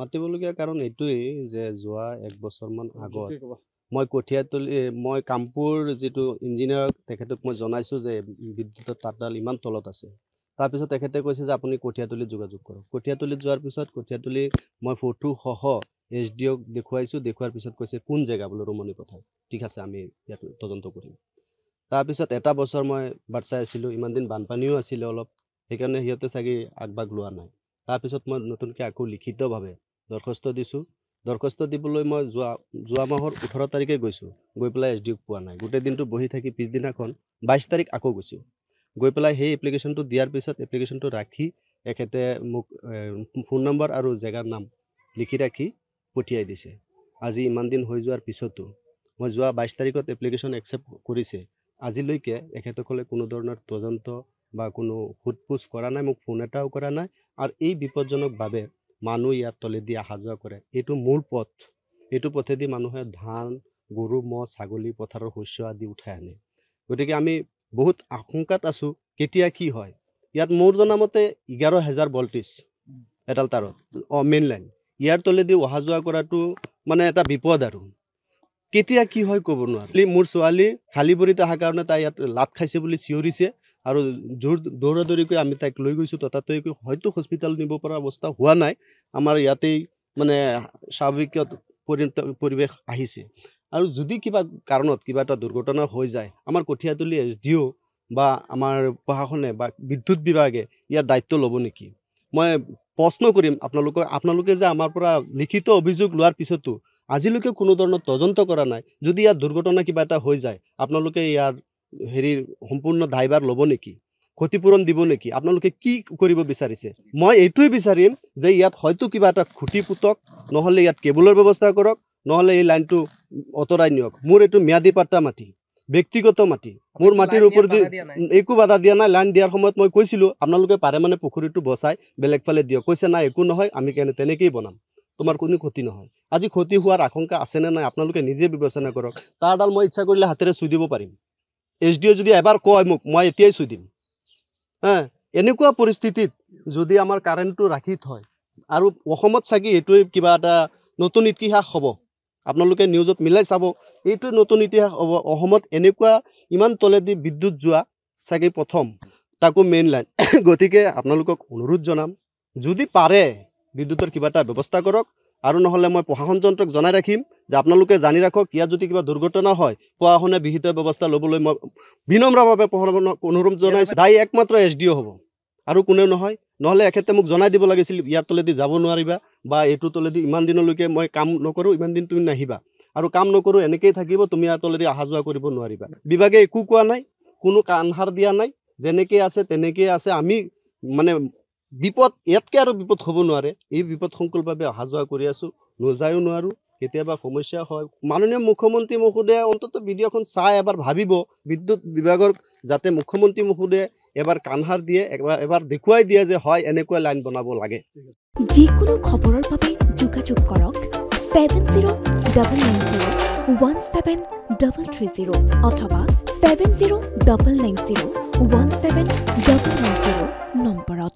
মাতিবলগীয়া কাৰণ এইটোৱেই যে যোৱা এক বছৰমান আগত মই কঠীয়াতলী মই কামপুৰ যিটো ইঞ্জিনিয়াৰক তেখেতক মই জনাইছোঁ যে বিদ্যুতৰ তাঁতডাল ইমান তলত আছে তাৰপিছত তেখেতে কৈছে যে আপুনি কঠীয়াতলীত যোগাযোগ কৰক কঠীয়াতলীত যোৱাৰ পিছত কঠীয়াতলী মই ফটোসহ এছ ডি অ'ক দেখুৱাইছোঁ দেখুৱাৰ পিছত কৈছে কোন জেগা বোলো ৰুমনি পথাৰ ঠিক আছে আমি ইয়াক তদন্ত কৰিম তাৰপিছত এটা বছৰ মই বাট চাই আছিলোঁ ইমান দিন বানপানীও আছিলে অলপ সেইকাৰণে সিহঁতে চাগে আগভাগ লোৱা নাই তাৰপিছত মই নতুনকৈ আকৌ লিখিতভাৱে দৰ্খাস্ত দিছোঁ দৰ্খাস্ত দিবলৈ মই যোৱা যোৱা মাহৰ ওঠৰ তাৰিখে গৈছোঁ গৈ পেলাই এছ ডি অ'ক পোৱা নাই গোটেই দিনটো বহি থাকি পিছদিনাখন বাইছ তাৰিখ আকৌ গৈছোঁ গৈ পেলাই সেই এপ্লিকেশ্যনটো দিয়াৰ পিছত এপ্লিকেশ্যনটো ৰাখি এখেতে মোক ফোন নম্বৰ আৰু জেগাৰ নাম লিখি ৰাখি পঠিয়াই দিছে আজি ইমান দিন হৈ যোৱাৰ পিছতো মই যোৱা বাইছ তাৰিখত এপ্লিকেশ্যন একচেপ্ট কৰিছে আজিলৈকে এখেতসকলে কোনো ধৰণৰ তদন্ত বা কোনো সোধ পোছ কৰা নাই মোক ফোন এটাও কৰা নাই আৰু এই বিপদজনকভাৱে মানুহ ইয়াৰ তলেদি অহা যোৱা কৰে এইটো মূল পথ এইটো পথেদি মানুহে ধান গৰু ম'হ ছাগলী পথাৰৰ শস্য আদি উঠাই আনে গতিকে আমি বহুত আশংকাত আছো কেতিয়া কি হয় ইয়াত মোৰ জনামতে এঘাৰ হেজাৰ ভল্টিছ এডাল তাৰত অঁ মেইন লাইন ইয়াৰ তলেদি অহা যোৱা কৰাটো মানে এটা বিপদ আৰু কেতিয়া কি হয় ক'ব নোৱাৰি মোৰ ছোৱালী খালী ভৰিত অহাৰ কাৰণে তাই ইয়াত লাট খাইছে বুলি চিঞৰিছে আৰু দৌৰা দৌৰিকৈ আমি তাইক লৈ গৈছোঁ ততাতৈয়াকৈ হয়তো হস্পিটেল নিব পৰা অৱস্থা হোৱা নাই আমাৰ ইয়াতেই মানে স্বাভাৱিক পৰিণত পৰিৱেশ আহিছে আৰু যদি কিবা কাৰণত কিবা এটা দুৰ্ঘটনা হৈ যায় আমাৰ কঠীয়াতলী এছ ডি অ' বা আমাৰ প্ৰশাসনে বা বিদ্যুৎ বিভাগে ইয়াৰ দায়িত্ব ল'ব নেকি মই প্ৰশ্ন কৰিম আপোনালোকক আপোনালোকে যে আমাৰ পৰা লিখিত অভিযোগ লোৱাৰ পিছতো আজিলৈকে কোনো ধৰণৰ তদন্ত কৰা নাই যদি ইয়াৰ দুৰ্ঘটনা কিবা এটা হৈ যায় আপোনালোকে ইয়াৰ হেৰি সম্পূৰ্ণ দায়বাৰ ল'ব নেকি ক্ষতিপূৰণ দিব নেকি আপোনালোকে কি কৰিব বিচাৰিছে মই এইটোৱে বিচাৰিম যে ইয়াত হয়তো কিবা এটা খুটি পুতক নহ'লে ইয়াত কেবুলৰ ব্যৱস্থা কৰক নহ'লে এই লাইনটো আঁতৰাই নিয়ক মোৰ এইটো ম্যাদী পাট্টা মাটি ব্যক্তিগত মাটি মোৰ মাটিৰ ওপৰত একো বাধা দিয়া নাই লাইন দিয়াৰ সময়ত মই কৈছিলোঁ আপোনালোকে পাৰে মানে পুখুৰীটো বচাই বেলেগ ফালে দিয়ক কৈছে নাই একো নহয় আমি কেনে তেনেকেই বনাম তোমাৰ কোনো ক্ষতি নহয় আজি ক্ষতি হোৱাৰ আশংকা আছেনে নাই আপোনালোকে নিজে বিবেচনা কৰক তাৰডাল মই ইচ্ছা কৰিলে হাতেৰে চুই দিব পাৰিম এইচ অ' যদি এবাৰ কয় মোক মই এতিয়াই চুই দিম হা এনেকুৱা পৰিস্থিতিত যদি আমাৰ কাৰেণ্টটো ৰাখি থয় আৰু অসমত চাগে এইটোৱে কিবা এটা নতুন ইতিহাস হ'ব আপোনালোকে নিউজত মিলাই চাব এইটোৱে নতুন ইতিহাস হ'ব অসমত এনেকুৱা ইমান তলেদি বিদ্যুৎ যোৱা চাগে প্ৰথম তাকো মেইন লাইন গতিকে আপোনালোকক অনুৰোধ জনাম যদি পাৰে বিদ্যুতৰ কিবা এটা ব্যৱস্থা কৰক আৰু নহ'লে মই প্ৰশাসনযন্ত্ৰক জনাই ৰাখিম যে আপোনালোকে জানি ৰাখক ইয়াত যদি কিবা দুৰ্ঘটনা হয় প্ৰশাসনে বিহিত ব্যৱস্থা ল'বলৈ মই বিনম্ৰভাৱে অনুৰোধ জনাইছোঁ তাই একমাত্ৰ এছ ডি অ' হ'ব আৰু কোনেও নহয় নহ'লে এখেতে মোক জনাই দিব লাগিছিল ইয়াৰ তলেদি যাব নোৱাৰিবা বা এইটো তলেদি ইমান দিনলৈকে মই কাম নকৰোঁ ইমান দিন তুমি নাহিবা আৰু কাম নকৰোঁ এনেকেই থাকিব তুমি ইয়াৰ তলেদি অহা যোৱা কৰিব নোৱাৰিবা বিভাগে একো কোৱা নাই কোনো কাণহাৰ দিয়া নাই যেনেকৈ আছে তেনেকৈয়ে আছে আমি মানে বিপদ ইয়াতকৈ আৰু বিপদ হ'ব নোৱাৰে এই বিপদ সংকুলভাৱে অহা যোৱা কৰি আছো নোযায়ো নোৱাৰো কেতিয়াবা সমস্যা হয় মাননীয় মুখ্যমন্ত্ৰী মহোদয়ে অন্ততঃ ভিডিঅ'খন চাই এবাৰ ভাবিব বিদ্যুৎ বিভাগৰ যাতে মুখ্যমন্ত্ৰী মহোদয়ে এবাৰ কানহাৰ দিয়ে এবাৰ দেখুৱাই দিয়ে যে হয় এনেকুৱা লাইন বনাব লাগে যিকোনো খবৰৰ বাবে যোগাযোগ কৰক seven zero' double nine zero' one seven double three zero' অথবা seven zero' double nine zero' one seven double nine zero' নম্বৰত